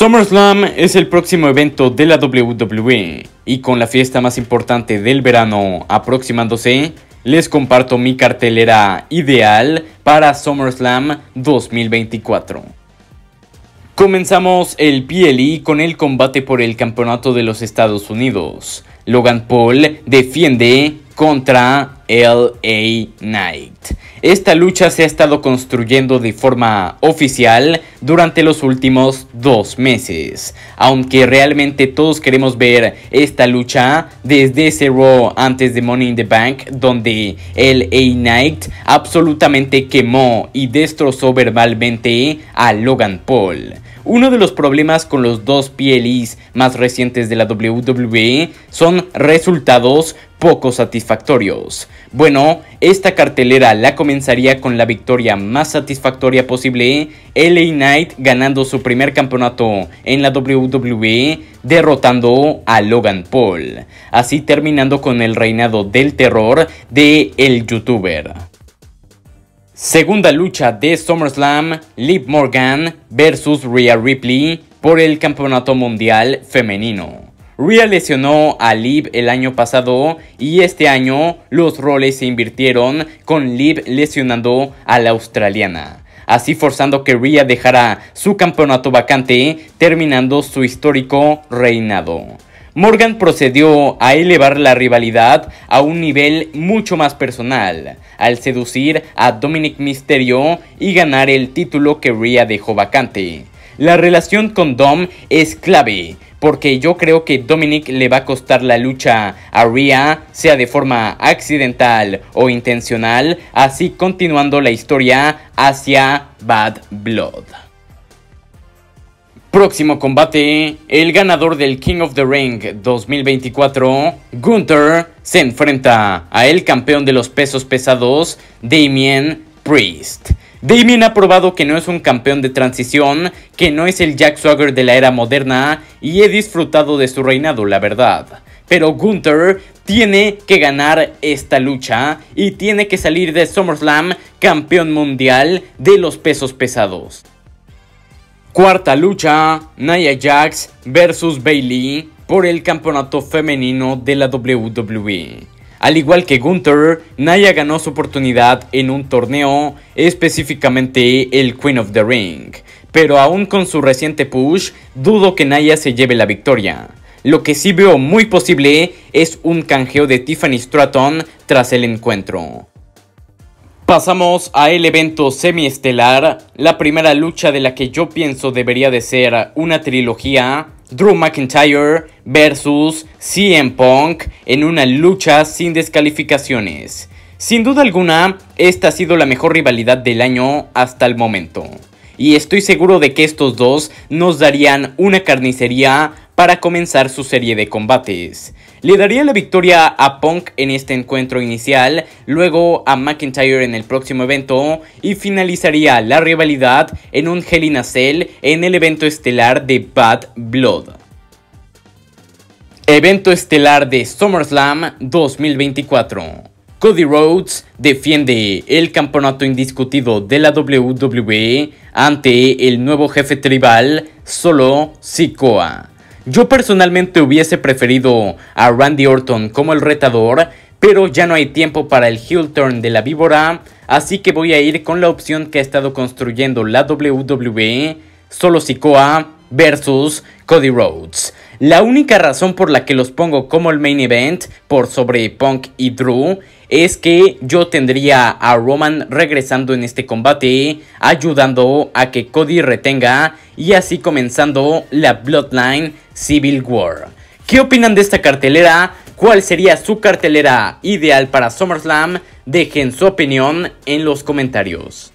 SummerSlam es el próximo evento de la WWE y con la fiesta más importante del verano aproximándose, les comparto mi cartelera ideal para SummerSlam 2024. Comenzamos el PLI e con el combate por el campeonato de los Estados Unidos. Logan Paul defiende contra LA Knight. Esta lucha se ha estado construyendo de forma oficial durante los últimos dos meses, aunque realmente todos queremos ver esta lucha desde cero antes de Money in the Bank, donde el A Knight absolutamente quemó y destrozó verbalmente a Logan Paul. Uno de los problemas con los dos PLIs más recientes de la WWE son resultados poco satisfactorios. Bueno, esta cartelera la comenzaría con la victoria más satisfactoria posible, LA Knight ganando su primer campeonato en la WWE, derrotando a Logan Paul, así terminando con el reinado del terror de el youtuber. Segunda lucha de SummerSlam, Liv Morgan versus Rhea Ripley por el Campeonato Mundial Femenino. Rhea lesionó a Liv el año pasado y este año los roles se invirtieron con Liv lesionando a la australiana. Así forzando que Rhea dejara su campeonato vacante terminando su histórico reinado. Morgan procedió a elevar la rivalidad a un nivel mucho más personal, al seducir a Dominic Mysterio y ganar el título que Rhea dejó vacante. La relación con Dom es clave, porque yo creo que Dominic le va a costar la lucha a Rhea, sea de forma accidental o intencional, así continuando la historia hacia Bad Blood. Próximo combate, el ganador del King of the Ring 2024, Gunther, se enfrenta a el campeón de los pesos pesados, Damien Priest. Damien ha probado que no es un campeón de transición, que no es el Jack Swagger de la era moderna y he disfrutado de su reinado, la verdad. Pero Gunther tiene que ganar esta lucha y tiene que salir de SummerSlam campeón mundial de los pesos pesados. Cuarta lucha, Nia Jax vs Bailey por el campeonato femenino de la WWE. Al igual que Gunther, Naya ganó su oportunidad en un torneo, específicamente el Queen of the Ring, pero aún con su reciente push, dudo que Naya se lleve la victoria. Lo que sí veo muy posible es un canjeo de Tiffany Stratton tras el encuentro. Pasamos a el evento semiestelar, la primera lucha de la que yo pienso debería de ser una trilogía Drew McIntyre versus CM Punk en una lucha sin descalificaciones. Sin duda alguna, esta ha sido la mejor rivalidad del año hasta el momento. Y estoy seguro de que estos dos nos darían una carnicería para comenzar su serie de combates. Le daría la victoria a Punk en este encuentro inicial, luego a McIntyre en el próximo evento y finalizaría la rivalidad en un Hell in a Cell en el evento estelar de Bad Blood. Evento estelar de SummerSlam 2024. Cody Rhodes defiende el campeonato indiscutido de la WWE ante el nuevo jefe tribal, Solo Sikoa. Yo personalmente hubiese preferido a Randy Orton como el retador, pero ya no hay tiempo para el heel turn de la víbora, así que voy a ir con la opción que ha estado construyendo la WWE, Solo Sikoa versus Cody Rhodes. La única razón por la que los pongo como el main event, por sobre Punk y Drew, es que yo tendría a Roman regresando en este combate, ayudando a que Cody retenga y así comenzando la Bloodline Civil War. ¿Qué opinan de esta cartelera? ¿Cuál sería su cartelera ideal para SummerSlam? Dejen su opinión en los comentarios.